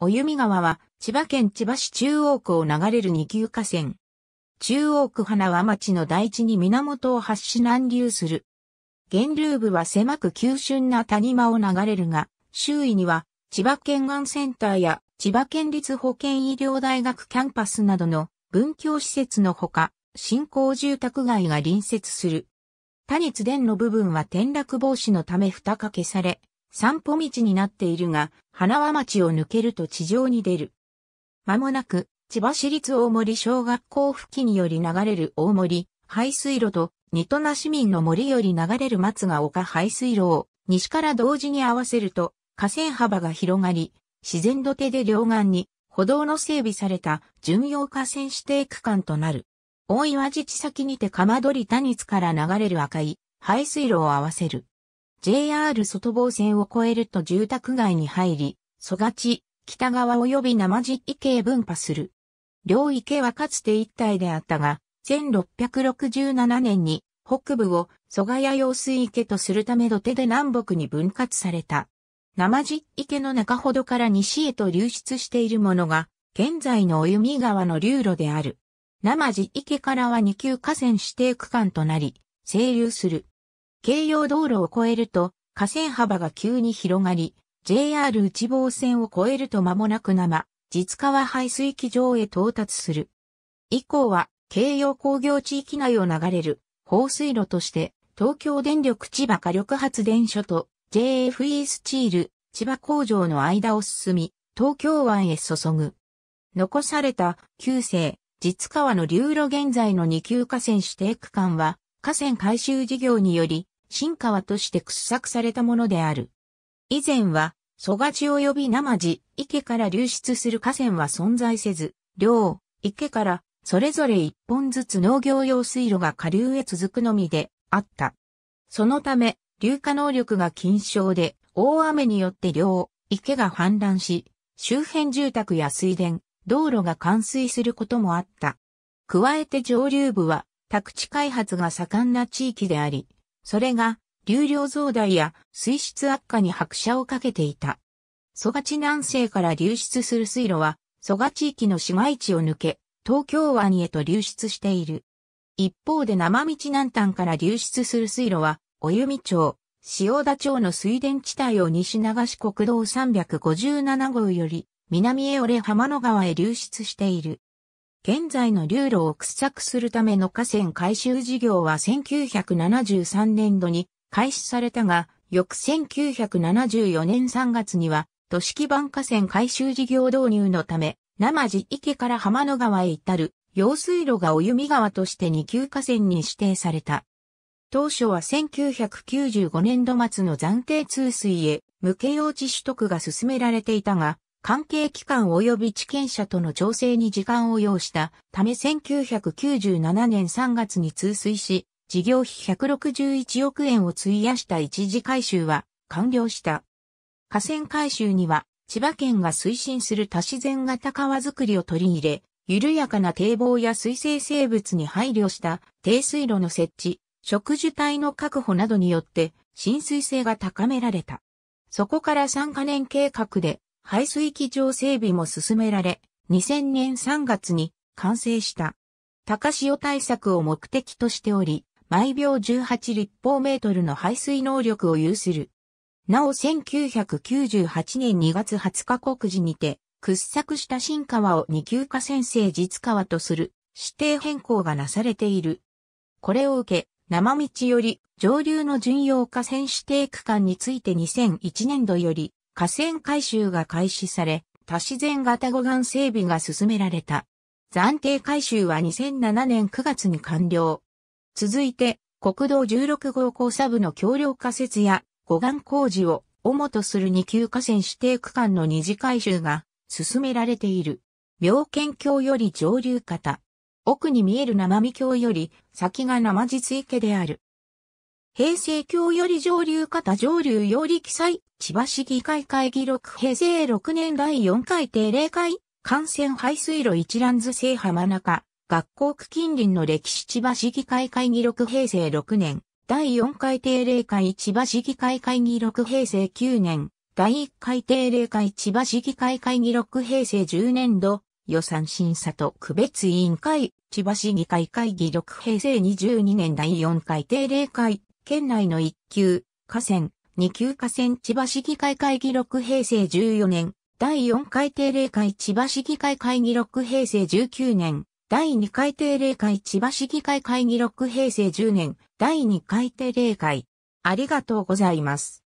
おゆみ川は千葉県千葉市中央区を流れる二級河川。中央区花輪町の大地に源を発し南流する。源流部は狭く急峻な谷間を流れるが、周囲には千葉県岸センターや千葉県立保健医療大学キャンパスなどの文教施設のほか、新興住宅街が隣接する。他立伝の部分は転落防止のため蓋掛けされ、散歩道になっているが、花輪町を抜けると地上に出る。まもなく、千葉市立大森小学校付近より流れる大森排水路と、ニトナ市民の森より流れる松が丘排水路を西から同時に合わせると、河川幅が広がり、自然土手で両岸に歩道の整備された巡洋河川指定区間となる。大岩地地先にてかまどり谷津から流れる赤い排水路を合わせる。JR 外房線を越えると住宅街に入り、蘇我地、北側及び生地池へ分派する。両池はかつて一体であったが、1667年に北部を蘇我屋用水池とするため土手で南北に分割された。生地池の中ほどから西へと流出しているものが、現在のお弓川の流路である。生地池からは二級河川指定区間となり、清流する。京葉道路を越えると、河川幅が急に広がり、JR 内房線を越えると間もなく生、実川排水機場へ到達する。以降は、京葉工業地域内を流れる放水路として、東京電力千葉火力発電所と JFE スチール千葉工場の間を進み、東京湾へ注ぐ。残された旧世、実川の流路現在の二級河川指定区間は、河川改修事業により、新川として掘削されたものである。以前は、蘇我地及び生地、池から流出する河川は存在せず、両、池から、それぞれ一本ずつ農業用水路が下流へ続くのみで、あった。そのため、流下能力が緊張で、大雨によって両、池が氾濫し、周辺住宅や水田、道路が冠水することもあった。加えて上流部は、宅地開発が盛んな地域であり、それが、流量増大や水質悪化に拍車をかけていた。蘇我地南西から流出する水路は、蘇我地域の市街地を抜け、東京湾へと流出している。一方で生道南端から流出する水路は、お弓町、塩田町の水田地帯を西流し国道357号より、南へ折れ浜野川へ流出している。現在の流路を掘削するための河川改修事業は1973年度に開始されたが、翌1974年3月には、都市基盤河川改修事業導入のため、生地池から浜野川へ至る、用水路がお弓川として2級河川に指定された。当初は1995年度末の暫定通水へ、向け用地取得が進められていたが、関係機関及び地権者との調整に時間を要したため1997年3月に通水し、事業費161億円を費やした一時回収は完了した。河川回収には千葉県が推進する多自然型川づくりを取り入れ、緩やかな堤防や水生生物に配慮した低水路の設置、植樹帯の確保などによって浸水性が高められた。そこから3カ年計画で排水機場整備も進められ、2000年3月に完成した。高潮対策を目的としており、毎秒18立方メートルの排水能力を有する。なお1998年2月20日告示にて、掘削した新川を二級河川性実川とする指定変更がなされている。これを受け、生道より上流の巡洋河川指定区間について2001年度より河川改修が開始され、多自然型護岸整備が進められた。暫定改修は2007年9月に完了。続いて、国道16号交差部の橋梁仮設や護岸工事を主とする2級河川指定区間の二次改修が進められている。妙見橋より上流方。奥に見える生身橋より先が生実池である。平成教より上流方上流より記載、千葉市議会会議録平成6年第4回定例会、感染排水路一覧図制浜中、学校区近隣の歴史千葉市議会会議録平成6年、第4回定例会千葉市議会会議録平成9年、第1回定例会千葉市議会会議録平成10年度、予算審査と区別委員会、千葉市議会会議録平成22年第4回定例会、県内の1級、河川、2級河川千葉市議会会議録平成14年、第4回定例会千葉市議会会議録平成19年、第2回定例会千葉市議会会議録平成10年、第2回定例会。ありがとうございます。